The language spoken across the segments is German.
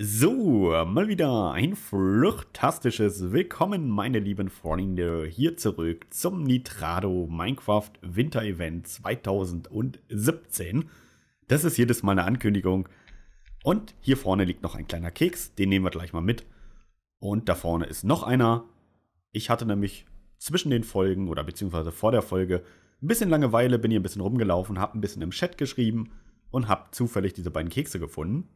So, mal wieder ein fluchtastisches Willkommen, meine lieben Freunde, hier zurück zum Nitrado Minecraft Winter Event 2017. Das ist jedes Mal eine Ankündigung. Und hier vorne liegt noch ein kleiner Keks, den nehmen wir gleich mal mit. Und da vorne ist noch einer. Ich hatte nämlich zwischen den Folgen oder beziehungsweise vor der Folge ein bisschen Langeweile, bin hier ein bisschen rumgelaufen, habe ein bisschen im Chat geschrieben und habe zufällig diese beiden Kekse gefunden.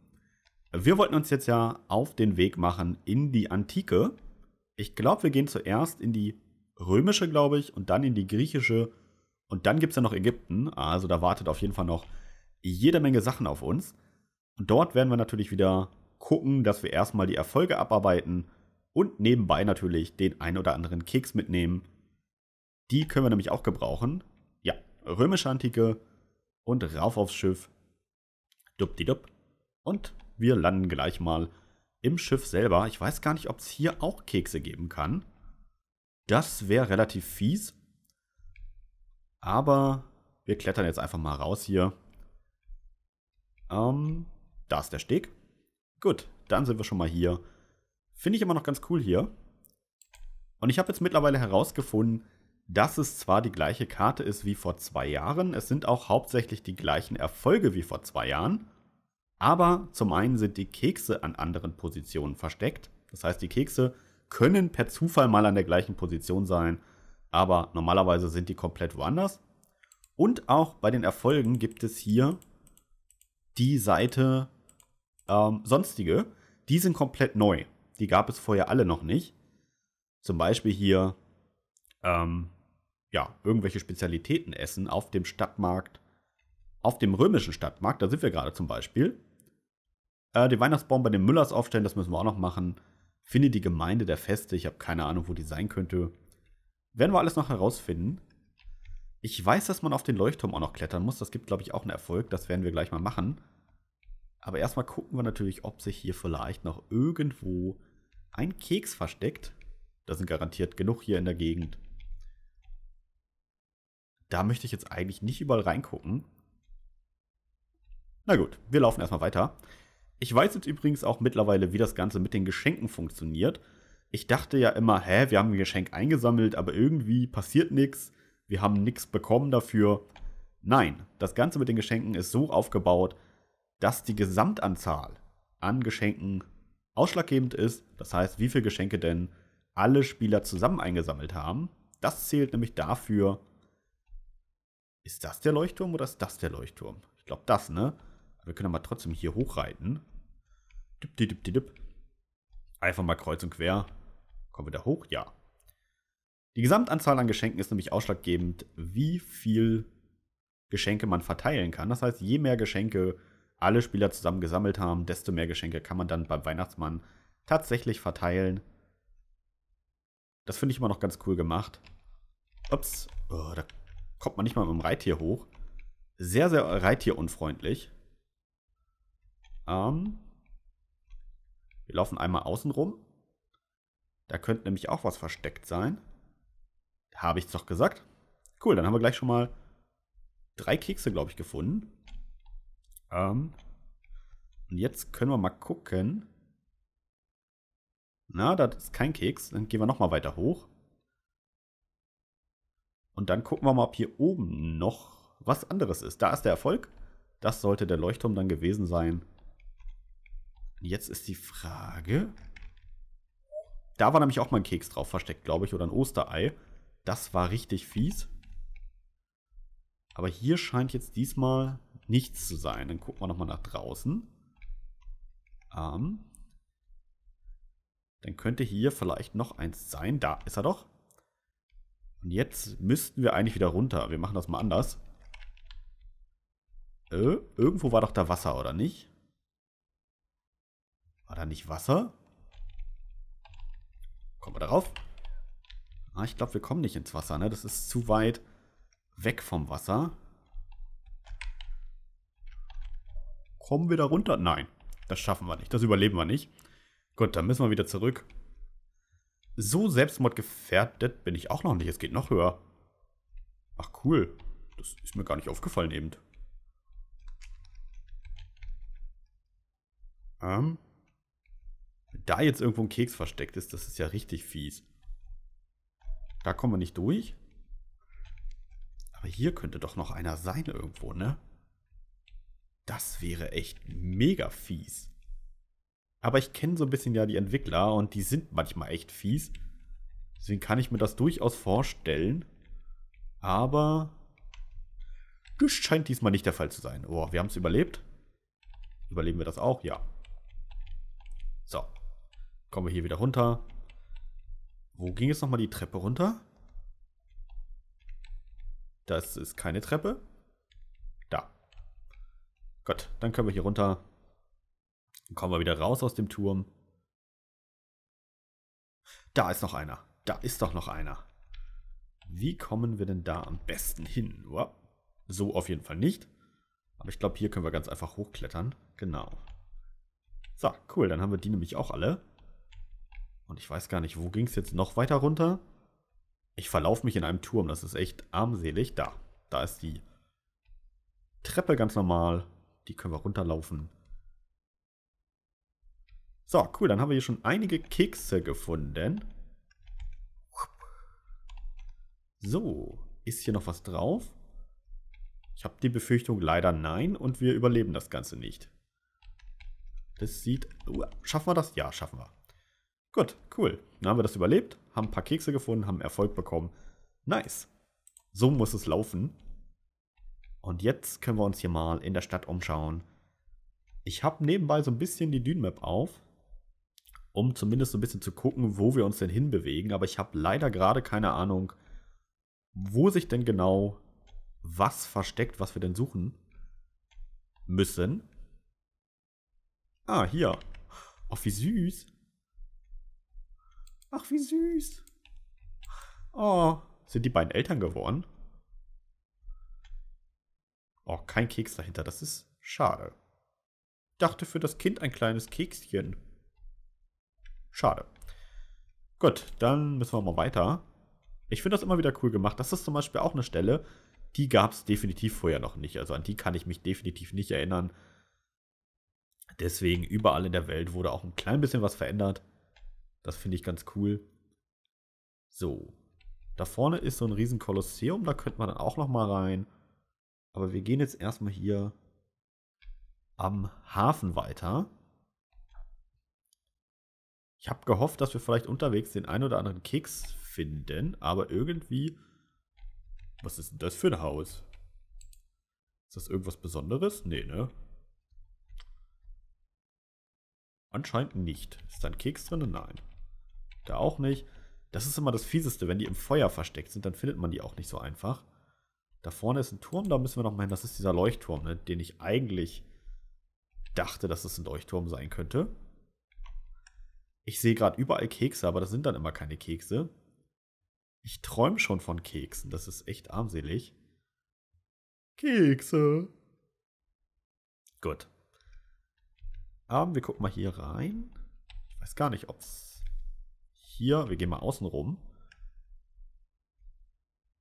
Wir wollten uns jetzt ja auf den Weg machen in die Antike. Ich glaube, wir gehen zuerst in die römische, glaube ich, und dann in die griechische. Und dann gibt es ja noch Ägypten. Also da wartet auf jeden Fall noch jede Menge Sachen auf uns. Und dort werden wir natürlich wieder gucken, dass wir erstmal die Erfolge abarbeiten und nebenbei natürlich den ein oder anderen Keks mitnehmen. Die können wir nämlich auch gebrauchen. Ja, römische Antike und rauf aufs Schiff. Dubdidup. Und wir landen gleich mal im Schiff selber. Ich weiß gar nicht, ob es hier auch Kekse geben kann. Das wäre relativ fies. Aber wir klettern jetzt einfach mal raus hier. Ähm, da ist der Steg. Gut, dann sind wir schon mal hier. Finde ich immer noch ganz cool hier. Und ich habe jetzt mittlerweile herausgefunden, dass es zwar die gleiche Karte ist wie vor zwei Jahren, es sind auch hauptsächlich die gleichen Erfolge wie vor zwei Jahren, aber zum einen sind die Kekse an anderen Positionen versteckt. Das heißt, die Kekse können per Zufall mal an der gleichen Position sein, aber normalerweise sind die komplett woanders. Und auch bei den Erfolgen gibt es hier die Seite ähm, Sonstige. Die sind komplett neu. Die gab es vorher alle noch nicht. Zum Beispiel hier ähm, ja, irgendwelche Spezialitäten essen auf dem Stadtmarkt, auf dem römischen Stadtmarkt, da sind wir gerade zum Beispiel. Äh, den Weihnachtsbaum bei den Müllers aufstellen, das müssen wir auch noch machen. Finde die Gemeinde der Feste, ich habe keine Ahnung, wo die sein könnte. Werden wir alles noch herausfinden. Ich weiß, dass man auf den Leuchtturm auch noch klettern muss. Das gibt, glaube ich, auch einen Erfolg. Das werden wir gleich mal machen. Aber erstmal gucken wir natürlich, ob sich hier vielleicht noch irgendwo ein Keks versteckt. Da sind garantiert genug hier in der Gegend. Da möchte ich jetzt eigentlich nicht überall reingucken. Na gut, wir laufen erstmal weiter. Ich weiß jetzt übrigens auch mittlerweile, wie das Ganze mit den Geschenken funktioniert. Ich dachte ja immer, hä, wir haben ein Geschenk eingesammelt, aber irgendwie passiert nichts. Wir haben nichts bekommen dafür. Nein, das Ganze mit den Geschenken ist so aufgebaut, dass die Gesamtanzahl an Geschenken ausschlaggebend ist. Das heißt, wie viele Geschenke denn alle Spieler zusammen eingesammelt haben. Das zählt nämlich dafür. Ist das der Leuchtturm oder ist das der Leuchtturm? Ich glaube das, ne? Wir können aber trotzdem hier hochreiten. Dip, dip, dip, dip. Einfach mal kreuz und quer. Kommen wir da hoch? Ja. Die Gesamtanzahl an Geschenken ist nämlich ausschlaggebend, wie viel Geschenke man verteilen kann. Das heißt, je mehr Geschenke alle Spieler zusammen gesammelt haben, desto mehr Geschenke kann man dann beim Weihnachtsmann tatsächlich verteilen. Das finde ich immer noch ganz cool gemacht. Ups, oh, da kommt man nicht mal mit dem Reittier hoch. Sehr, sehr Reittierunfreundlich. Ähm, wir laufen einmal außen rum. Da könnte nämlich auch was versteckt sein. Habe ich es doch gesagt. Cool, dann haben wir gleich schon mal drei Kekse, glaube ich, gefunden. Ähm, und jetzt können wir mal gucken. Na, da ist kein Keks. Dann gehen wir nochmal weiter hoch. Und dann gucken wir mal, ob hier oben noch was anderes ist. Da ist der Erfolg. Das sollte der Leuchtturm dann gewesen sein. Jetzt ist die Frage. Da war nämlich auch mal ein Keks drauf versteckt, glaube ich, oder ein Osterei. Das war richtig fies. Aber hier scheint jetzt diesmal nichts zu sein. Dann gucken wir nochmal nach draußen. Ähm, dann könnte hier vielleicht noch eins sein. Da ist er doch. Und jetzt müssten wir eigentlich wieder runter. Wir machen das mal anders. Äh, irgendwo war doch da Wasser, oder nicht? War da nicht Wasser? Kommen wir darauf? Ah, ich glaube, wir kommen nicht ins Wasser, ne? Das ist zu weit weg vom Wasser. Kommen wir da runter? Nein, das schaffen wir nicht. Das überleben wir nicht. Gut, dann müssen wir wieder zurück. So selbstmordgefährdet bin ich auch noch nicht. Es geht noch höher. Ach cool. Das ist mir gar nicht aufgefallen eben. Ähm da jetzt irgendwo ein Keks versteckt ist, das ist ja richtig fies. Da kommen wir nicht durch. Aber hier könnte doch noch einer sein irgendwo, ne? Das wäre echt mega fies. Aber ich kenne so ein bisschen ja die Entwickler und die sind manchmal echt fies. Deswegen kann ich mir das durchaus vorstellen. Aber das scheint diesmal nicht der Fall zu sein. Oh, wir haben es überlebt. Überleben wir das auch? Ja. So. Kommen wir hier wieder runter. Wo ging jetzt nochmal die Treppe runter? Das ist keine Treppe. Da. Gut, dann können wir hier runter. Dann kommen wir wieder raus aus dem Turm. Da ist noch einer. Da ist doch noch einer. Wie kommen wir denn da am besten hin? So auf jeden Fall nicht. Aber ich glaube, hier können wir ganz einfach hochklettern. Genau. So, cool. Dann haben wir die nämlich auch alle. Und ich weiß gar nicht, wo ging es jetzt noch weiter runter? Ich verlaufe mich in einem Turm, das ist echt armselig. Da, da ist die Treppe ganz normal. Die können wir runterlaufen. So, cool, dann haben wir hier schon einige Kekse gefunden. So, ist hier noch was drauf? Ich habe die Befürchtung leider nein und wir überleben das Ganze nicht. Das sieht... Uh, schaffen wir das? Ja, schaffen wir. Gut, cool. Dann haben wir das überlebt, haben ein paar Kekse gefunden, haben Erfolg bekommen. Nice. So muss es laufen. Und jetzt können wir uns hier mal in der Stadt umschauen. Ich habe nebenbei so ein bisschen die dune auf, um zumindest so ein bisschen zu gucken, wo wir uns denn hinbewegen. Aber ich habe leider gerade keine Ahnung, wo sich denn genau was versteckt, was wir denn suchen müssen. Ah, hier. Oh, wie süß. Ach, wie süß. Oh. Sind die beiden Eltern geworden? Oh, kein Keks dahinter. Das ist schade. Ich dachte für das Kind ein kleines Kekschen. Schade. Gut, dann müssen wir mal weiter. Ich finde das immer wieder cool gemacht. Das ist zum Beispiel auch eine Stelle, die gab es definitiv vorher noch nicht. Also an die kann ich mich definitiv nicht erinnern. Deswegen überall in der Welt wurde auch ein klein bisschen was verändert. Das finde ich ganz cool. So. Da vorne ist so ein riesen Kolosseum, da könnte man dann auch noch mal rein. Aber wir gehen jetzt erstmal hier am Hafen weiter. Ich habe gehofft, dass wir vielleicht unterwegs den einen oder anderen Keks finden, aber irgendwie... Was ist denn das für ein Haus? Ist das irgendwas Besonderes? Nee, ne? Anscheinend nicht. Ist da ein Keks drin? Nein. Da auch nicht. Das ist immer das Fieseste, wenn die im Feuer versteckt sind, dann findet man die auch nicht so einfach. Da vorne ist ein Turm, da müssen wir noch mal hin. Das ist dieser Leuchtturm, ne, den ich eigentlich dachte, dass es ein Leuchtturm sein könnte. Ich sehe gerade überall Kekse, aber das sind dann immer keine Kekse. Ich träume schon von Keksen, das ist echt armselig. Kekse. Gut. Aber wir gucken mal hier rein. Ich weiß gar nicht, ob es hier, wir gehen mal außen rum.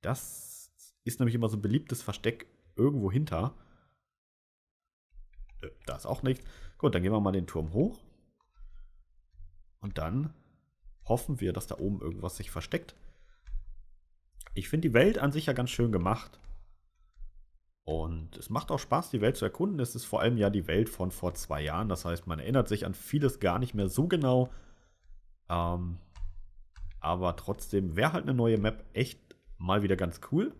Das ist nämlich immer so ein beliebtes Versteck irgendwo hinter. Äh, da ist auch nichts. Gut, dann gehen wir mal den Turm hoch. Und dann hoffen wir, dass da oben irgendwas sich versteckt. Ich finde die Welt an sich ja ganz schön gemacht. Und es macht auch Spaß, die Welt zu erkunden. Es ist vor allem ja die Welt von vor zwei Jahren. Das heißt, man erinnert sich an vieles gar nicht mehr so genau. Ähm, aber trotzdem wäre halt eine neue Map echt mal wieder ganz cool.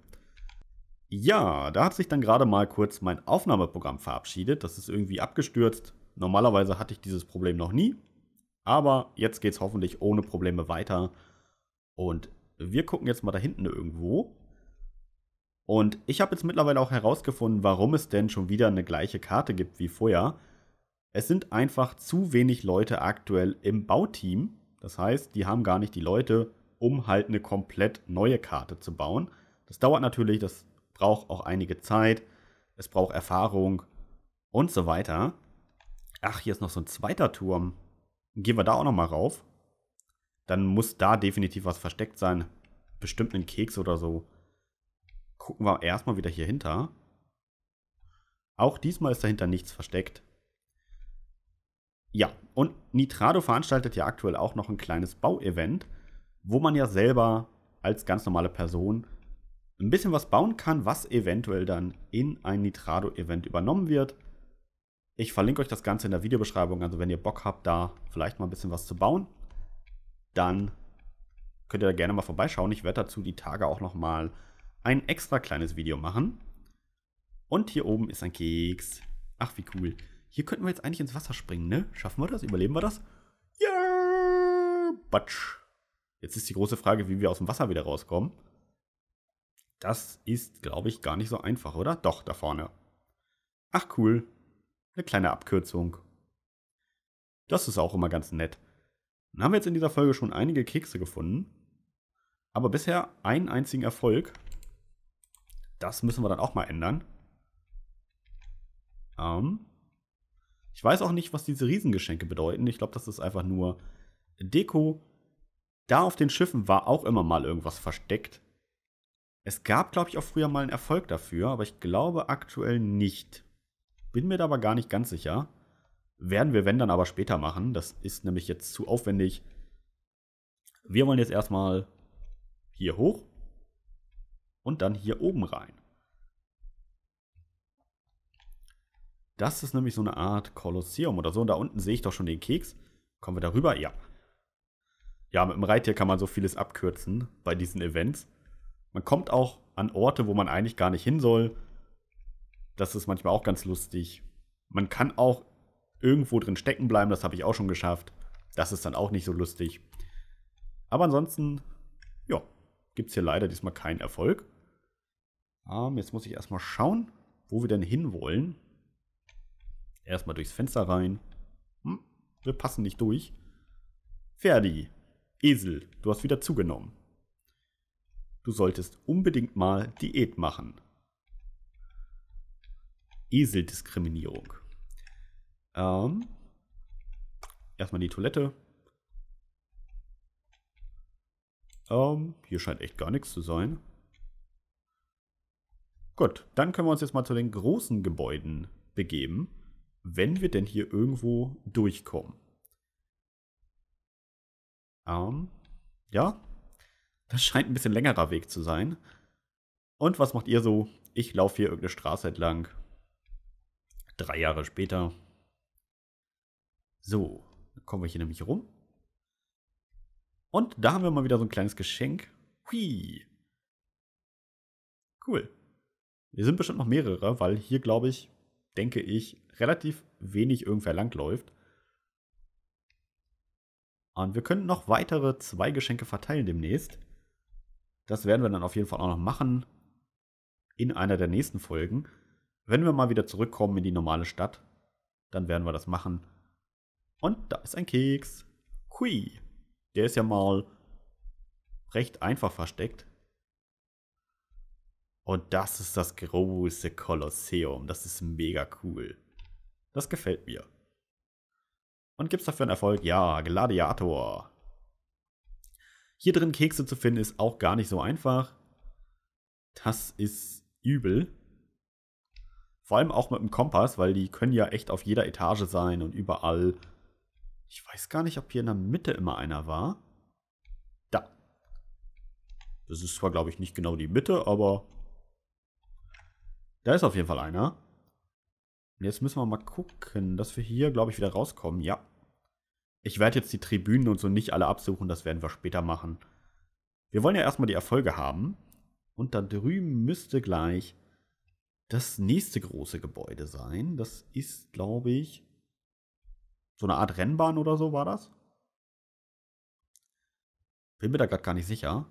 Ja, da hat sich dann gerade mal kurz mein Aufnahmeprogramm verabschiedet. Das ist irgendwie abgestürzt. Normalerweise hatte ich dieses Problem noch nie. Aber jetzt geht es hoffentlich ohne Probleme weiter. Und wir gucken jetzt mal da hinten irgendwo. Und ich habe jetzt mittlerweile auch herausgefunden, warum es denn schon wieder eine gleiche Karte gibt wie vorher. Es sind einfach zu wenig Leute aktuell im Bauteam. Das heißt, die haben gar nicht die Leute, um halt eine komplett neue Karte zu bauen. Das dauert natürlich, das braucht auch einige Zeit, es braucht Erfahrung und so weiter. Ach, hier ist noch so ein zweiter Turm. Gehen wir da auch nochmal rauf. Dann muss da definitiv was versteckt sein. Bestimmt ein Keks oder so. Gucken wir erstmal wieder hier hinter. Auch diesmal ist dahinter nichts versteckt. Ja, und Nitrado veranstaltet ja aktuell auch noch ein kleines Bauevent, wo man ja selber als ganz normale Person ein bisschen was bauen kann, was eventuell dann in ein Nitrado-Event übernommen wird. Ich verlinke euch das Ganze in der Videobeschreibung, also wenn ihr Bock habt, da vielleicht mal ein bisschen was zu bauen, dann könnt ihr da gerne mal vorbeischauen. Ich werde dazu die Tage auch nochmal ein extra kleines Video machen. Und hier oben ist ein Keks. Ach, wie cool. Hier könnten wir jetzt eigentlich ins Wasser springen, ne? Schaffen wir das? Überleben wir das? Ja! Yeah! Batsch! Jetzt ist die große Frage, wie wir aus dem Wasser wieder rauskommen. Das ist, glaube ich, gar nicht so einfach, oder? Doch, da vorne. Ach cool. Eine kleine Abkürzung. Das ist auch immer ganz nett. Dann haben wir jetzt in dieser Folge schon einige Kekse gefunden. Aber bisher einen einzigen Erfolg. Das müssen wir dann auch mal ändern. Ähm, ich weiß auch nicht, was diese Riesengeschenke bedeuten. Ich glaube, das ist einfach nur Deko. Da auf den Schiffen war auch immer mal irgendwas versteckt. Es gab, glaube ich, auch früher mal einen Erfolg dafür, aber ich glaube aktuell nicht. Bin mir da aber gar nicht ganz sicher. Werden wir, wenn dann, aber später machen. Das ist nämlich jetzt zu aufwendig. Wir wollen jetzt erstmal hier hoch und dann hier oben rein. Das ist nämlich so eine Art Kolosseum oder so. Und da unten sehe ich doch schon den Keks. Kommen wir darüber? Ja. Ja, mit dem Reittier kann man so vieles abkürzen bei diesen Events. Man kommt auch an Orte, wo man eigentlich gar nicht hin soll. Das ist manchmal auch ganz lustig. Man kann auch irgendwo drin stecken bleiben, das habe ich auch schon geschafft. Das ist dann auch nicht so lustig. Aber ansonsten, ja, gibt es hier leider diesmal keinen Erfolg. Ähm, jetzt muss ich erstmal schauen, wo wir denn hinwollen. Erstmal durchs Fenster rein. Hm, wir passen nicht durch. Ferdi, Esel, du hast wieder zugenommen. Du solltest unbedingt mal Diät machen. Eseldiskriminierung. Ähm, erstmal die Toilette. Ähm, hier scheint echt gar nichts zu sein. Gut, dann können wir uns jetzt mal zu den großen Gebäuden begeben wenn wir denn hier irgendwo durchkommen. Ähm, ja, das scheint ein bisschen längerer Weg zu sein. Und was macht ihr so? Ich laufe hier irgendeine Straße entlang. Drei Jahre später. So, dann kommen wir hier nämlich rum. Und da haben wir mal wieder so ein kleines Geschenk. Hui. Cool. Wir sind bestimmt noch mehrere, weil hier, glaube ich, denke ich, relativ wenig irgendwer langläuft. Und wir können noch weitere zwei Geschenke verteilen demnächst. Das werden wir dann auf jeden Fall auch noch machen in einer der nächsten Folgen. Wenn wir mal wieder zurückkommen in die normale Stadt, dann werden wir das machen. Und da ist ein Keks. Hui. Der ist ja mal recht einfach versteckt. Und das ist das große Kolosseum. Das ist mega cool. Das gefällt mir. Und gibt's dafür einen Erfolg? Ja, Gladiator. Hier drin Kekse zu finden ist auch gar nicht so einfach. Das ist übel. Vor allem auch mit dem Kompass, weil die können ja echt auf jeder Etage sein und überall. Ich weiß gar nicht, ob hier in der Mitte immer einer war. Da. Das ist zwar, glaube ich, nicht genau die Mitte, aber... Da ist auf jeden Fall einer. Und jetzt müssen wir mal gucken, dass wir hier, glaube ich, wieder rauskommen. Ja. Ich werde jetzt die Tribünen und so nicht alle absuchen. Das werden wir später machen. Wir wollen ja erstmal die Erfolge haben. Und da drüben müsste gleich das nächste große Gebäude sein. Das ist, glaube ich, so eine Art Rennbahn oder so war das. Bin mir da gerade gar nicht sicher.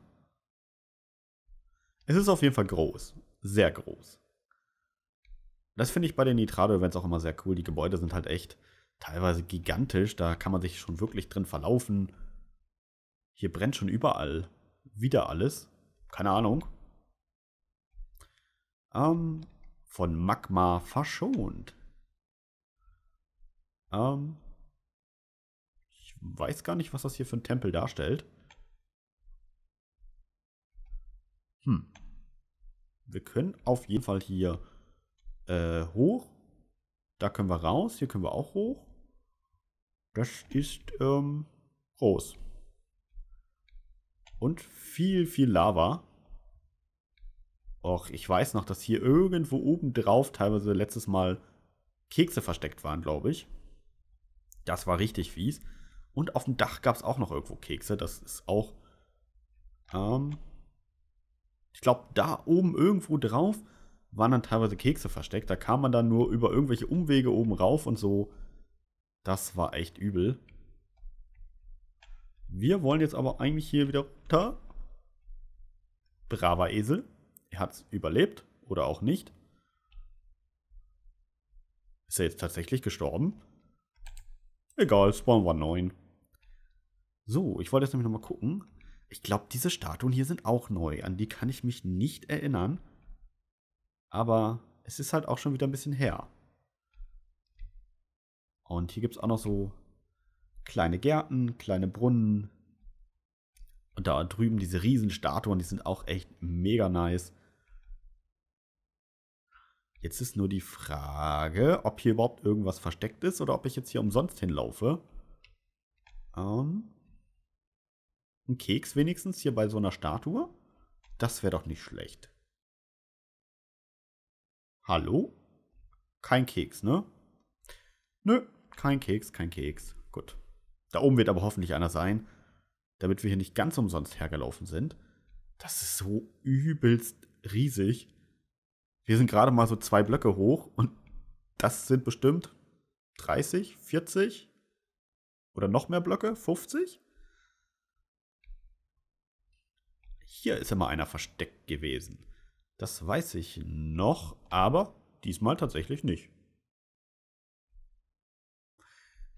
Es ist auf jeden Fall groß. Sehr groß. Das finde ich bei den Nitrado-Events auch immer sehr cool. Die Gebäude sind halt echt teilweise gigantisch. Da kann man sich schon wirklich drin verlaufen. Hier brennt schon überall wieder alles. Keine Ahnung. Ähm, von Magma verschont. Ähm, ich weiß gar nicht, was das hier für ein Tempel darstellt. Hm. Wir können auf jeden Fall hier äh, hoch. Da können wir raus. Hier können wir auch hoch. Das ist ähm, groß. Und viel, viel Lava. Och, ich weiß noch, dass hier irgendwo oben drauf teilweise letztes Mal Kekse versteckt waren, glaube ich. Das war richtig fies. Und auf dem Dach gab es auch noch irgendwo Kekse. Das ist auch. Ähm, ich glaube, da oben irgendwo drauf waren dann teilweise Kekse versteckt. Da kam man dann nur über irgendwelche Umwege oben rauf und so. Das war echt übel. Wir wollen jetzt aber eigentlich hier wieder runter. Braver Esel. Er hat es überlebt oder auch nicht. Ist er jetzt tatsächlich gestorben? Egal, Spawn war 9. So, ich wollte jetzt nämlich nochmal gucken. Ich glaube, diese Statuen hier sind auch neu. An die kann ich mich nicht erinnern. Aber es ist halt auch schon wieder ein bisschen her. Und hier gibt es auch noch so kleine Gärten, kleine Brunnen. Und da drüben diese Riesenstatuen, die sind auch echt mega nice. Jetzt ist nur die Frage, ob hier überhaupt irgendwas versteckt ist oder ob ich jetzt hier umsonst hinlaufe. Ähm, ein Keks wenigstens hier bei so einer Statue? Das wäre doch nicht schlecht. Hallo? Kein Keks, ne? Nö, kein Keks, kein Keks. Gut. Da oben wird aber hoffentlich einer sein, damit wir hier nicht ganz umsonst hergelaufen sind. Das ist so übelst riesig. Wir sind gerade mal so zwei Blöcke hoch und das sind bestimmt 30, 40 oder noch mehr Blöcke, 50? Hier ist immer einer versteckt gewesen. Das weiß ich noch, aber diesmal tatsächlich nicht.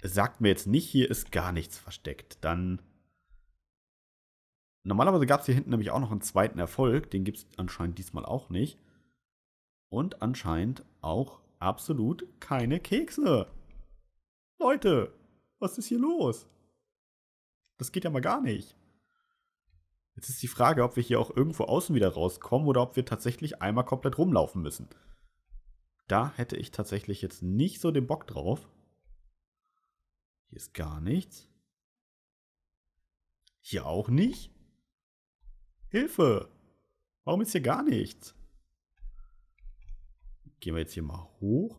Sagt mir jetzt nicht, hier ist gar nichts versteckt. Dann. Normalerweise gab es hier hinten nämlich auch noch einen zweiten Erfolg. Den gibt es anscheinend diesmal auch nicht. Und anscheinend auch absolut keine Kekse. Leute, was ist hier los? Das geht ja mal gar nicht. Jetzt ist die Frage, ob wir hier auch irgendwo außen wieder rauskommen oder ob wir tatsächlich einmal komplett rumlaufen müssen. Da hätte ich tatsächlich jetzt nicht so den Bock drauf. Hier ist gar nichts. Hier auch nicht? Hilfe! Warum ist hier gar nichts? Gehen wir jetzt hier mal hoch.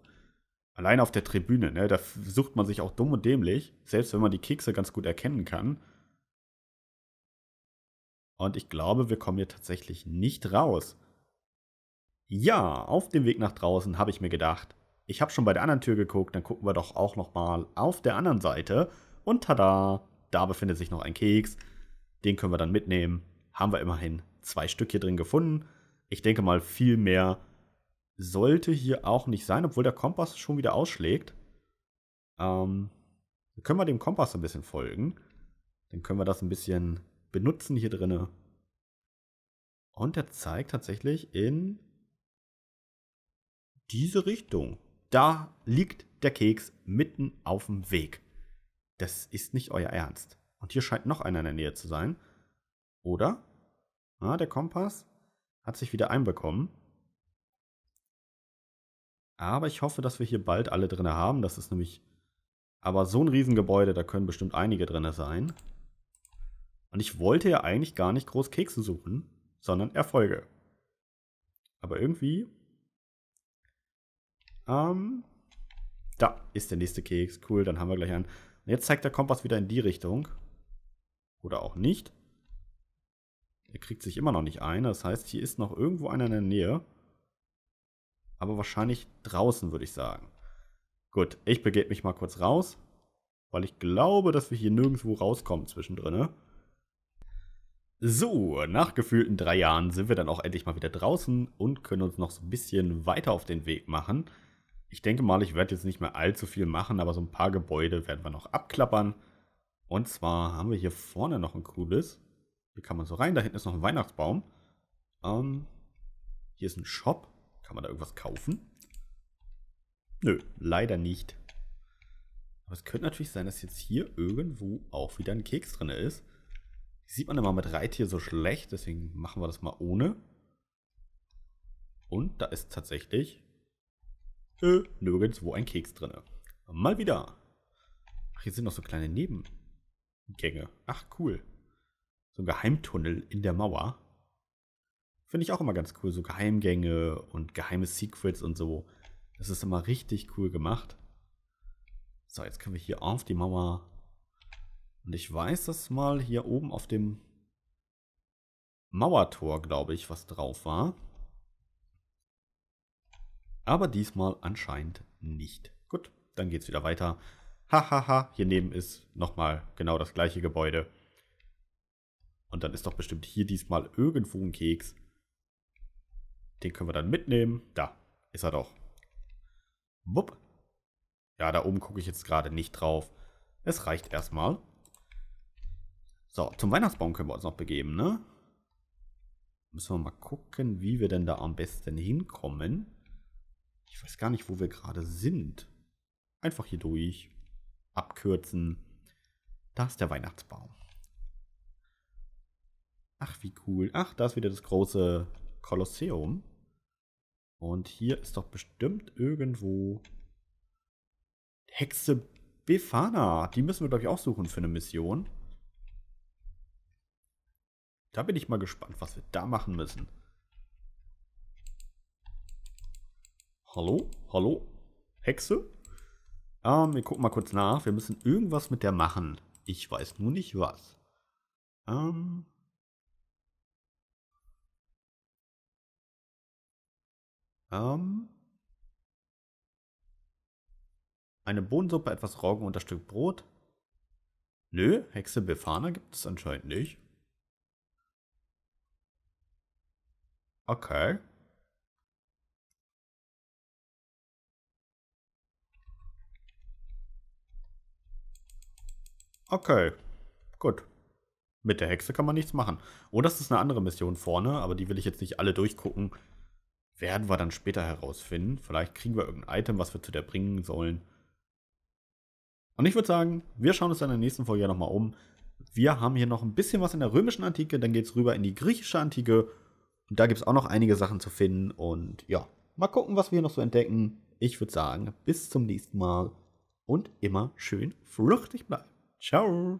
Allein auf der Tribüne, ne? Da sucht man sich auch dumm und dämlich. Selbst wenn man die Kekse ganz gut erkennen kann. Und ich glaube, wir kommen hier tatsächlich nicht raus. Ja, auf dem Weg nach draußen habe ich mir gedacht, ich habe schon bei der anderen Tür geguckt, dann gucken wir doch auch nochmal auf der anderen Seite. Und tada, da befindet sich noch ein Keks. Den können wir dann mitnehmen. Haben wir immerhin zwei Stück hier drin gefunden. Ich denke mal, viel mehr sollte hier auch nicht sein, obwohl der Kompass schon wieder ausschlägt. Ähm, können wir dem Kompass ein bisschen folgen. Dann können wir das ein bisschen benutzen hier drinne. Und der zeigt tatsächlich in diese Richtung. Da liegt der Keks mitten auf dem Weg. Das ist nicht euer Ernst. Und hier scheint noch einer in der Nähe zu sein. Oder? Ah, der Kompass hat sich wieder einbekommen. Aber ich hoffe, dass wir hier bald alle drin haben. Das ist nämlich aber so ein Riesengebäude, da können bestimmt einige drin sein. Und ich wollte ja eigentlich gar nicht groß Kekse suchen, sondern Erfolge. Aber irgendwie. Ähm, da ist der nächste Keks. Cool, dann haben wir gleich einen. Und jetzt zeigt der Kompass wieder in die Richtung. Oder auch nicht. Er kriegt sich immer noch nicht ein. Das heißt, hier ist noch irgendwo einer in der Nähe. Aber wahrscheinlich draußen, würde ich sagen. Gut, ich begebe mich mal kurz raus. Weil ich glaube, dass wir hier nirgendwo rauskommen zwischendrin. Ne? So, nach gefühlten drei Jahren sind wir dann auch endlich mal wieder draußen und können uns noch so ein bisschen weiter auf den Weg machen. Ich denke mal, ich werde jetzt nicht mehr allzu viel machen, aber so ein paar Gebäude werden wir noch abklappern. Und zwar haben wir hier vorne noch ein cooles. Hier kann man so rein, da hinten ist noch ein Weihnachtsbaum. Ähm, hier ist ein Shop. Kann man da irgendwas kaufen? Nö, leider nicht. Aber es könnte natürlich sein, dass jetzt hier irgendwo auch wieder ein Keks drin ist. Die sieht man immer mit Reittier so schlecht, deswegen machen wir das mal ohne. Und da ist tatsächlich äh, nirgendwo ein Keks drin. Mal wieder. Ach, hier sind noch so kleine Nebengänge. Ach, cool. So ein Geheimtunnel in der Mauer. Finde ich auch immer ganz cool. So Geheimgänge und geheime Secrets und so. Das ist immer richtig cool gemacht. So, jetzt können wir hier auf die Mauer und ich weiß, dass mal hier oben auf dem Mauertor, glaube ich, was drauf war. Aber diesmal anscheinend nicht. Gut, dann geht's wieder weiter. Hahaha, ha, ha. hier neben ist nochmal genau das gleiche Gebäude. Und dann ist doch bestimmt hier diesmal irgendwo ein Keks. Den können wir dann mitnehmen. Da, ist er doch. Wupp. Ja, da oben gucke ich jetzt gerade nicht drauf. Es reicht erstmal. So, zum Weihnachtsbaum können wir uns noch begeben, ne? Müssen wir mal gucken, wie wir denn da am besten hinkommen. Ich weiß gar nicht, wo wir gerade sind. Einfach hier durch. Abkürzen. Da ist der Weihnachtsbaum. Ach, wie cool. Ach, da ist wieder das große Kolosseum. Und hier ist doch bestimmt irgendwo Hexe Befana. Die müssen wir, glaube ich, auch suchen für eine Mission. Da bin ich mal gespannt, was wir da machen müssen. Hallo? Hallo? Hexe? Ähm, wir gucken mal kurz nach. Wir müssen irgendwas mit der machen. Ich weiß nur nicht was. Ähm. Ähm. Eine Bohnensuppe, etwas Roggen und ein Stück Brot. Nö, Hexe Befana gibt es anscheinend nicht. Okay. Okay, gut. Mit der Hexe kann man nichts machen. Oh, das ist eine andere Mission vorne, aber die will ich jetzt nicht alle durchgucken. Werden wir dann später herausfinden. Vielleicht kriegen wir irgendein Item, was wir zu der bringen sollen. Und ich würde sagen, wir schauen uns dann in der nächsten Folge nochmal um. Wir haben hier noch ein bisschen was in der römischen Antike, dann geht es rüber in die griechische Antike und da gibt es auch noch einige Sachen zu finden. Und ja, mal gucken, was wir noch so entdecken. Ich würde sagen, bis zum nächsten Mal und immer schön fruchtig bleiben. Ciao.